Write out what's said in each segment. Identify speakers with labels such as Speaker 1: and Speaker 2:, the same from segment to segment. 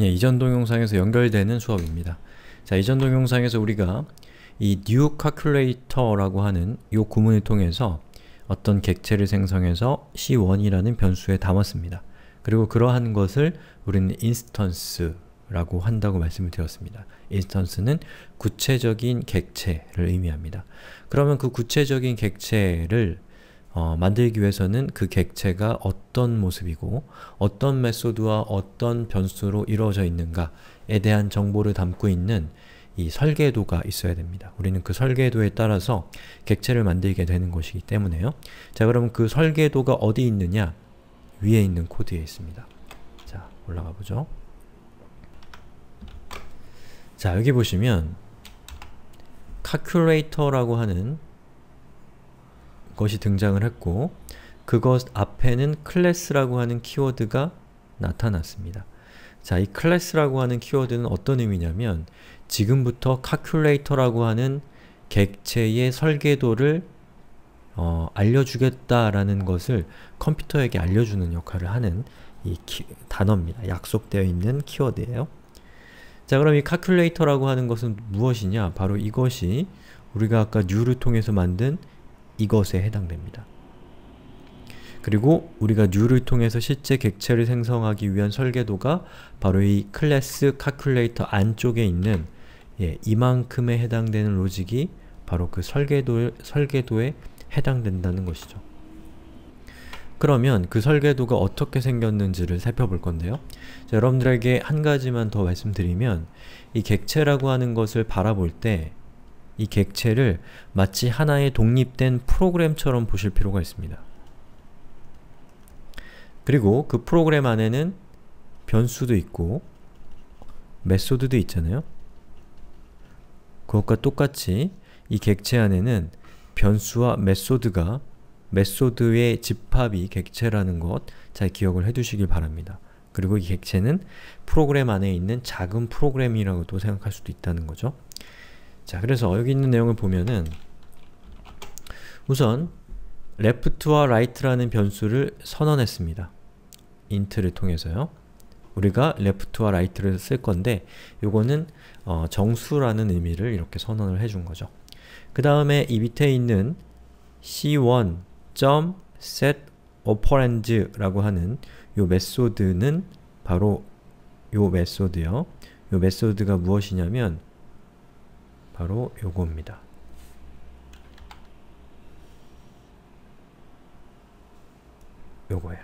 Speaker 1: 예, 이전 동영상에서 연결되는 수업입니다. 자, 이전 동영상에서 우리가 이 new calculator라고 하는 이 구문을 통해서 어떤 객체를 생성해서 c1이라는 변수에 담았습니다. 그리고 그러한 것을 우리는 instance라고 한다고 말씀을 드렸습니다. instance는 구체적인 객체를 의미합니다. 그러면 그 구체적인 객체를 어, 만들기 위해서는 그 객체가 어떤 모습이고 어떤 메소드와 어떤 변수로 이루어져 있는가에 대한 정보를 담고 있는 이 설계도가 있어야 됩니다. 우리는 그 설계도에 따라서 객체를 만들게 되는 것이기 때문에요. 자그러면그 설계도가 어디 있느냐? 위에 있는 코드에 있습니다. 자 올라가 보죠. 자 여기 보시면 calculator라고 하는 것이 등장을 했고 그것 앞에는 클래스라고 하는 키워드가 나타났습니다. 자, 이 클래스라고 하는 키워드는 어떤 의미냐면 지금부터 카큘레이터라고 하는 객체의 설계도를 어, 알려주겠다라는 것을 컴퓨터에게 알려주는 역할을 하는 이 키, 단어입니다. 약속되어 있는 키워드예요. 자 그럼 이 카큘레이터라고 하는 것은 무엇이냐? 바로 이것이 우리가 아까 뉴를 통해서 만든 이것에 해당됩니다. 그리고 우리가 뉴를 통해서 실제 객체를 생성하기 위한 설계도가 바로 이 클래스 카큘레이터 안쪽에 있는 예, 이만큼에 해당되는 로직이 바로 그 설계도, 설계도에 해당된다는 것이죠. 그러면 그 설계도가 어떻게 생겼는지를 살펴볼 건데요. 자, 여러분들에게 한 가지만 더 말씀드리면 이 객체라고 하는 것을 바라볼 때이 객체를 마치 하나의 독립된 프로그램처럼 보실 필요가 있습니다. 그리고 그 프로그램 안에는 변수도 있고 메소드도 있잖아요. 그것과 똑같이 이 객체 안에는 변수와 메소드가 메소드의 집합이 객체라는 것 잘 기억을 해두시길 바랍니다. 그리고 이 객체는 프로그램 안에 있는 작은 프로그램이라고도 생각할 수도 있다는 거죠. 자 그래서 여기 있는 내용을 보면은 우선 left와 right라는 변수를 선언했습니다. int를 통해서요. 우리가 left와 right를 쓸 건데 요거는 어, 정수라는 의미를 이렇게 선언을 해준 거죠. 그 다음에 이 밑에 있는 c 1 s e t o p e r a n d 라고 하는 요 메소드는 바로 요 메소드요. 요 메소드가 무엇이냐면 바로 요겁니다. 요거예요.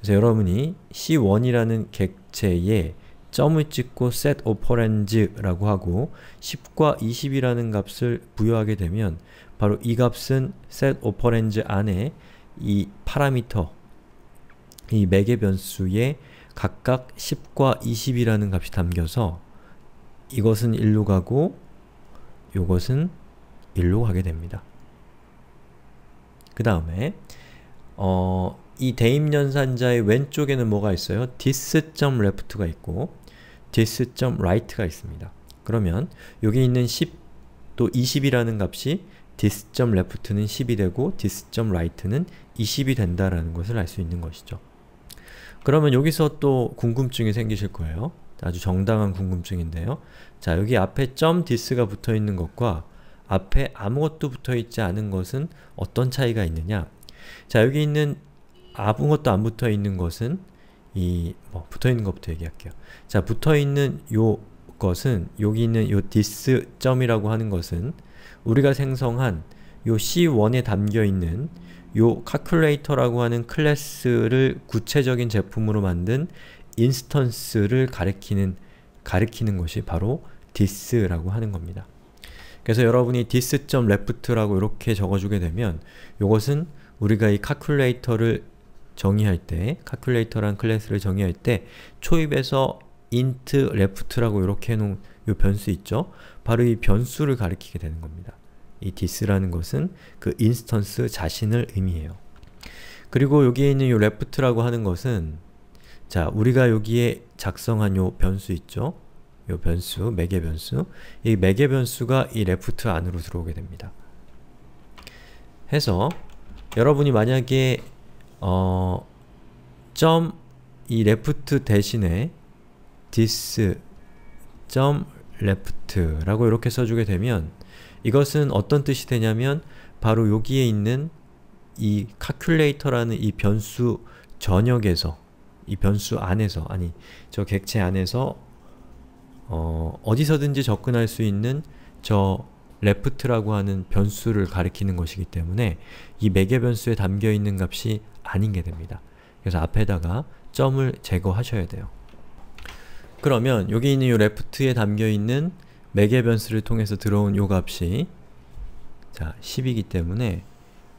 Speaker 1: 그래서 여러분이 C1이라는 객체에 점을 찍고 set operands라고 하고 10과 20이라는 값을 부여하게 되면 바로 이 값은 set operands 안에 이 파라미터 이 매개 변수에 각각 10과 20이라는 값이 담겨서 이것은 1로 가고 요것은 1로 가게 됩니다. 그 다음에 어, 이 대입연산자의 왼쪽에는 뭐가 있어요? t i s l e f t 가 있고 t i s r i g h t 가 있습니다. 그러면 여기 있는 10 또 20이라는 값이 t i s l e f t 는 10이 되고 t i s r i g h t 는 20이 된다라는 것을 알 수 있는 것이죠. 그러면 여기서 또 궁금증이 생기실 거예요. 아주 정당한 궁금증인데요. 자, 여기 앞에 점 디스가 붙어 있는 것과 앞에 아무것도 붙어 있지 않은 것은 어떤 차이가 있느냐? 자, 여기 있는 아무것도 안 붙어 있는 것은 이 뭐, 붙어 있는 것부터 얘기할게요. 자, 붙어 있는 요 것은 여기 있는 요 디스 점이라고 하는 것은 우리가 생성한 요 C1에 담겨 있는 요 calculator라고 하는 클래스를 구체적인 제품으로 만든 인스턴스를 가리키는 가리키는 것이 바로 this라고 하는 겁니다. 그래서 여러분이 this.left라고 이렇게 적어주게 되면 이것은 우리가 이 calculator를 정의할 때, calculator란 클래스를 정의할 때 초입에서 int left라고 이렇게 해놓은 이 변수 있죠? 바로 이 변수를 가리키게 되는 겁니다. 이 this라는 것은 그 인스턴스 자신을 의미해요. 그리고 여기에 있는 이 left라고 하는 것은 자, 우리가 여기에 작성한 요 변수 있죠? 요 변수, 매개 변수. 이 매개 변수가 이 레프트 안으로 들어오게 됩니다. 해서 여러분이 만약에 어, 점이 레프트 대신에 this 점 left라고 이렇게 써주게 되면 이것은 어떤 뜻이 되냐면 바로 여기에 있는 이 calculator라는 이 변수 전역에서 이 변수 안에서 아니 저 객체 안에서 어, 어디서든지 접근할 수 있는 저 left라고 하는 변수를 가리키는 것이기 때문에 이 매개 변수에 담겨있는 값이 아닌 게 됩니다. 그래서 앞에다가 점을 제거하셔야 돼요. 그러면 여기 있는 이 left에 담겨있는 매개 변수를 통해서 들어온 이 값이 자 10이기 때문에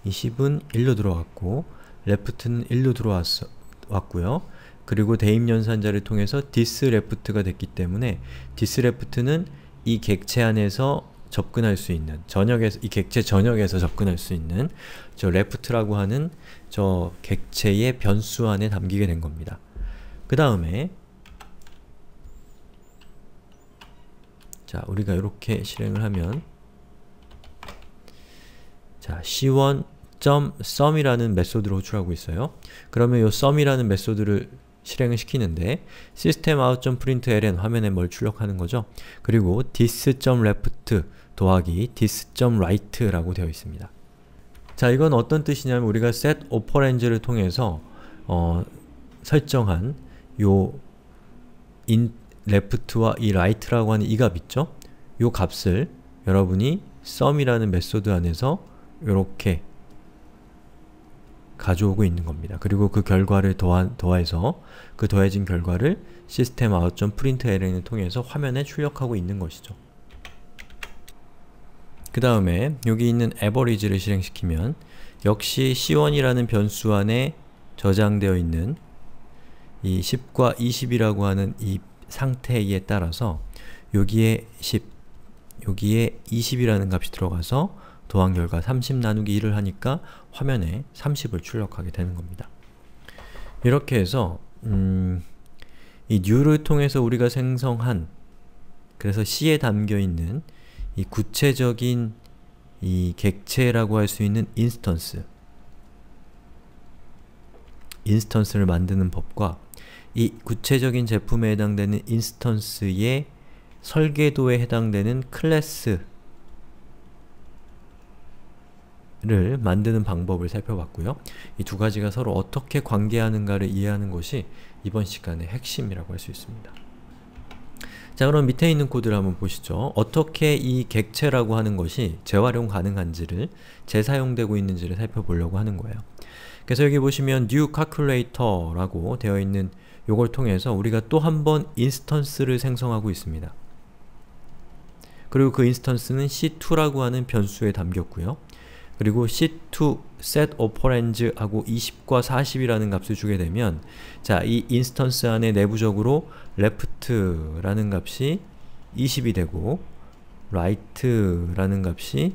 Speaker 1: 이 10은 1로 들어왔고 left는 1로 들어왔고요. 그리고 대입 연산자를 통해서 디스레프트가 됐기 때문에 디스레프트는 이 객체 안에서 접근할 수 있는 전역에서 이 객체 전역에서 접근할 수 있는 저 레프트라고 하는 저 객체의 변수 안에 담기게 된 겁니다. 그 다음에 자 우리가 이렇게 실행을 하면 자 c1.sum이라는 메소드를 호출하고 있어요. 그러면 이 sum이라는 메소드를 실행을 시키는데 system.out.println 화면에 뭘 출력하는 거죠. 그리고 this.left 더하기 this.right라고 되어 있습니다. 자, 이건 어떤 뜻이냐면 우리가 set operands를 통해서 어, 설정한 요 in left와 이 right라고 하는 이 값 있죠? 요 값을 여러분이 sum이라는 메소드 안에서 요렇게 가져오고 있는 겁니다. 그리고 그 결과를 더하, 더해서 그 더해진 결과를 시스템 아웃.println을 통해서 화면에 출력하고 있는 것이죠. 그 다음에 여기 있는 average를 실행시키면 역시 c1이라는 변수 안에 저장되어 있는 이 10과 20이라고 하는 이 상태에 따라서 여기에 10, 여기에 20이라는 값이 들어가서 도항 결과 30 나누기 1을 하니까 화면에 30을 출력하게 되는 겁니다. 이렇게 해서 음, 이 new를 통해서 우리가 생성한 그래서 C에 담겨있는 이 구체적인 이 객체라고 할 수 있는 인스턴스 인스턴스를 만드는 법과 이 구체적인 제품에 해당되는 인스턴스의 설계도에 해당되는 클래스 를 만드는 방법을 살펴봤고요. 이 두 가지가 서로 어떻게 관계하는가를 이해하는 것이 이번 시간의 핵심이라고 할 수 있습니다. 자 그럼 밑에 있는 코드를 한번 보시죠. 어떻게 이 객체라고 하는 것이 재활용 가능한지를 재사용되고 있는지를 살펴보려고 하는 거예요. 그래서 여기 보시면 new calculator라고 되어 있는 요걸 통해서 우리가 또 한 번 인스턴스를 생성하고 있습니다. 그리고 그 인스턴스는 c2라고 하는 변수에 담겼고요. 그리고 C2 set operands하고 20과 40이라는 값을 주게 되면 자, 이 인스턴스 안에 내부적으로 left라는 값이 20이 되고 right라는 값이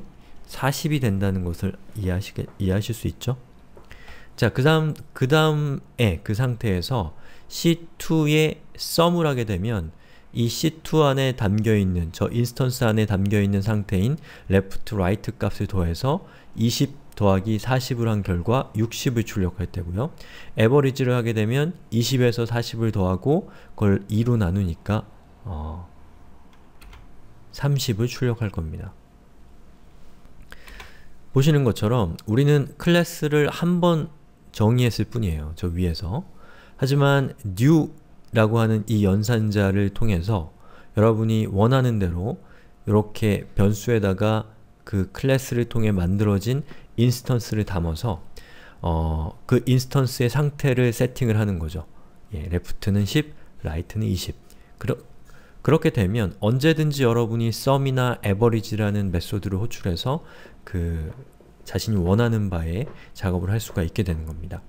Speaker 1: 40이 된다는 것을 이해하시게, 이해하실 수 있죠? 자, 그 다음, 그 다음에 그 상태에서 C2의 sum을 하게 되면 이 C2 안에 담겨있는, 저 인스턴스 안에 담겨있는 상태인 left, right 값을 더해서 20 더하기 40을 한 결과 60을 출력할 때고요. 에버리지를 하게 되면 20에서 40을 더하고 그걸 2로 나누니까 어, 30을 출력할 겁니다. 보시는 것처럼 우리는 클래스를 한 번 정의했을 뿐이에요. 저 위에서. 하지만 new 라고 하는 이 연산자를 통해서 여러분이 원하는 대로 이렇게 변수에다가 그 클래스를 통해 만들어진 인스턴스를 담아서 어, 그 인스턴스의 상태를 세팅을 하는 거죠. 예, left는 10, right는 20. 그러, 그렇게 되면 언제든지 여러분이 sum이나 average라는 메소드를 호출해서 그 자신이 원하는 바에 작업을 할 수가 있게 되는 겁니다.